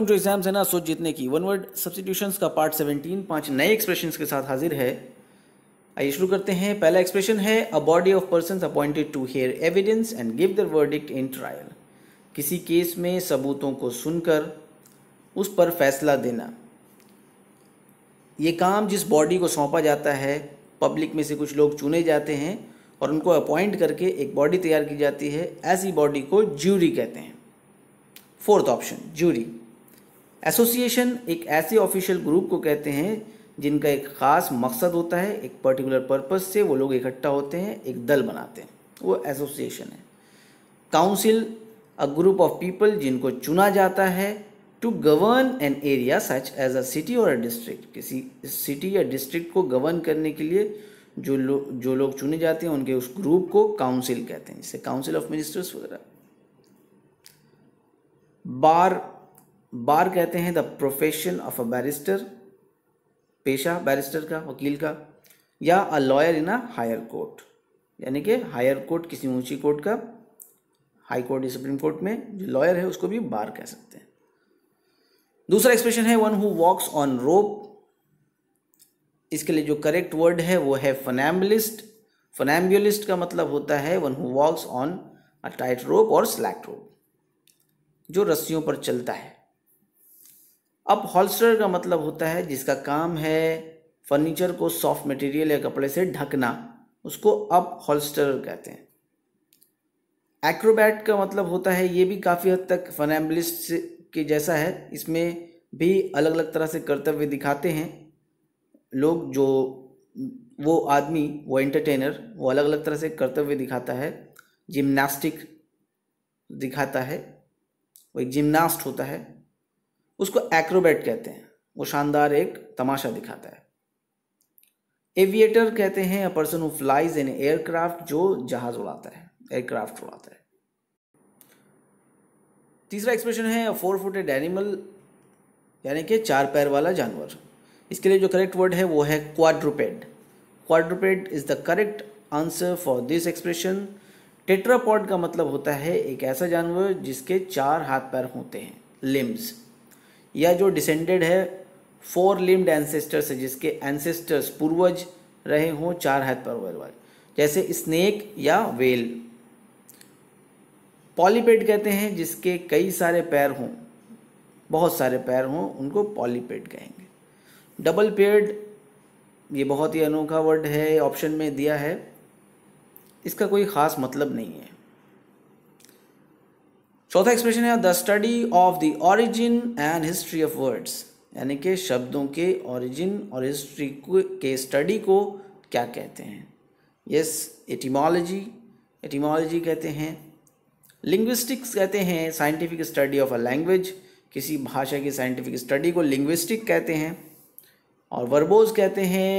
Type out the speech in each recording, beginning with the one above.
welcome to exam ना सोच जीतने की वन वर्ड सब्सिट्यूशन का पार्ट सेवेंटीन पांच नए एक्सप्रेशन के साथ हाजिर है आइए शुरू करते हैं पहला एक्सप्रेशन है a body of person appointed to hear evidence and give their verdict in trial किसी केस में सबूतों को सुनकर उस पर फैसला देना ये काम जिस बॉडी को सौंपा जाता है पब्लिक में से कुछ लोग चुने जाते हैं और उनको अपॉइंट करके एक बॉडी तैयार की जाती है ऐसी बॉडी को ज्यूरी कहते हैं फोर्थ ऑप्शन ज्यूरी एसोसिएशन एक ऐसे ऑफिशियल ग्रुप को कहते हैं जिनका एक ख़ास मकसद होता है एक पर्टिकुलर पर्पस से वो लोग इकट्ठा होते हैं एक दल बनाते हैं वो एसोसिएशन है council a group of people जिनको चुना जाता है to govern an area such as a city और अ डिस्ट्रिक्ट किसी सिटी या डिस्ट्रिक्ट को गवर्न करने के लिए जो लोग जो लोग चुने जाते हैं उनके उस ग्रुप को काउंसिल कहते हैं जिसे काउंसिल ऑफ मिनिस्टर्स वगैरह बार बार कहते हैं the profession of a barrister पेशा बैरिस्टर का वकील का या a lawyer in a higher court यानी कि हायर कोर्ट किसी ऊंची कोर्ट का हाई कोर्ट या सुप्रीम कोर्ट में जो लॉयर है उसको भी बार कह सकते हैं दूसरा एक्सप्रेशन है one who walks on rope इसके लिए जो करेक्ट वर्ड है वो है फनेम्बलिस्ट फनेम्बुलिस्ट का मतलब होता है one who walks on a tight rope और स्लैक रोप जो रस्सियों पर चलता है अब हॉलस्टर का मतलब होता है जिसका काम है फर्नीचर को सॉफ्ट मटेरियल या कपड़े से ढकना उसको अप हॉलस्टर कहते हैं एक्रोबैट का मतलब होता है ये भी काफ़ी हद तक फनेम्बलिस्ट के जैसा है इसमें भी अलग अलग तरह से कर्तव्य दिखाते हैं लोग जो वो आदमी वो एंटरटेनर वो अलग अलग तरह से कर्तव्य दिखाता है जिम्नास्टिक दिखाता है वो एक जिम्नास्ट होता है उसको एक्रोबैट कहते हैं वो शानदार एक तमाशा दिखाता है एविएटर कहते हैं a person of flies in aircraft जो जहाज उड़ाता है एयरक्राफ्ट उड़ाता है तीसरा एक्सप्रेशन है फोर फुटेड एनिमल यानी कि चार पैर वाला जानवर इसके लिए जो करेक्ट वर्ड है वो है quadruped quadruped is the correct answer for this expression tetrapod का मतलब होता है एक ऐसा जानवर जिसके चार हाथ पैर होते हैं लिम्स या जो डिसेंडेड है फोर लिम्ड एंसेस्टर्स है जिसके एंसेस्टर्स पूर्वज रहे हों चार हाथ पर वाले जैसे स्नेक या वेल पॉलीपेड कहते हैं जिसके कई सारे पैर हों बहुत सारे पैर हों उनको पॉलीपेड कहेंगे डबल पेड ये बहुत ही अनोखा वर्ड है ऑप्शन में दिया है इसका कोई ख़ास मतलब नहीं है चौथा एक्सप्रेशन है the study of the origin and history of words यानी कि शब्दों के ऑरिजिन और हिस्ट्री के स्टडी को क्या कहते हैं यस एटीमोलॉजी एटीमोलॉजी कहते हैं लिंग्विस्टिक्स कहते हैं scientific study of a language किसी भाषा की साइंटिफिक स्टडी को लिंग्विस्टिक कहते हैं और वर्बोज कहते हैं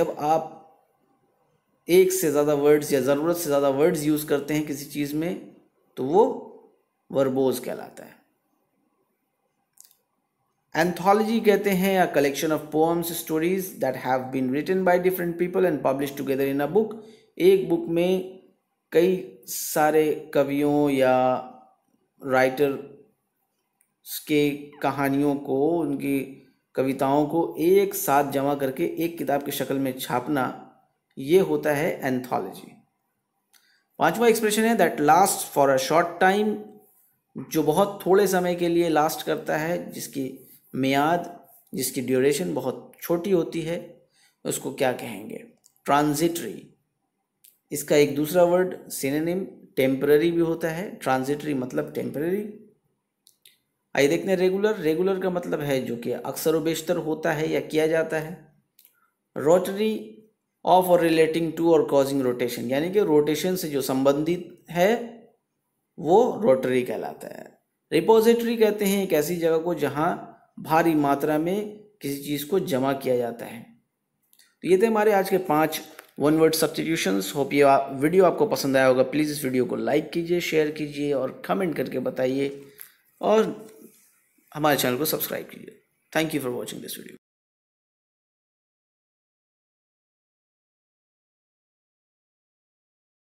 जब आप एक से ज़्यादा वर्ड्स या ज़रूरत से ज़्यादा वर्ड्स यूज़ करते हैं किसी चीज़ में तो वो वर्बोज कहलाता है एंथोलॉजी कहते हैं a collection of poems stories that have been written by different people and publish together in a book एक बुक में कई सारे कवियों या राइटर के कहानियों को उनकी कविताओं को एक साथ जमा करके एक किताब की शक्ल में छापना ये होता है एंथोलॉजी पांचवा एक्सप्रेशन है that last for a short time जो बहुत थोड़े समय के लिए लास्ट करता है जिसकी मियाद जिसकी ड्यूरेशन बहुत छोटी होती है उसको क्या कहेंगे ट्रांजिटरी इसका एक दूसरा वर्ड सिनेम टेम्पररी भी होता है ट्रांजिटरी मतलब टेम्पररी आइए देखते हैं रेगुलर रेगुलर का मतलब है जो कि अक्सर व बेशतर होता है या किया जाता है रोटरी ऑफ और रिलेटिंग टू और कॉजिंग रोटेशन यानी कि रोटेशन से जो संबंधित है वो रोटरी कहलाता है रिपोजिटरी कहते हैं एक ऐसी जगह को जहाँ भारी मात्रा में किसी चीज़ को जमा किया जाता है तो ये थे हमारे आज के पांच वन वर्ड सब्सटीट्यूशंस होप ये आप, वीडियो आपको पसंद आया होगा प्लीज़ इस वीडियो को लाइक कीजिए शेयर कीजिए और कमेंट करके बताइए और हमारे चैनल को सब्सक्राइब कीजिए thank you for watching this video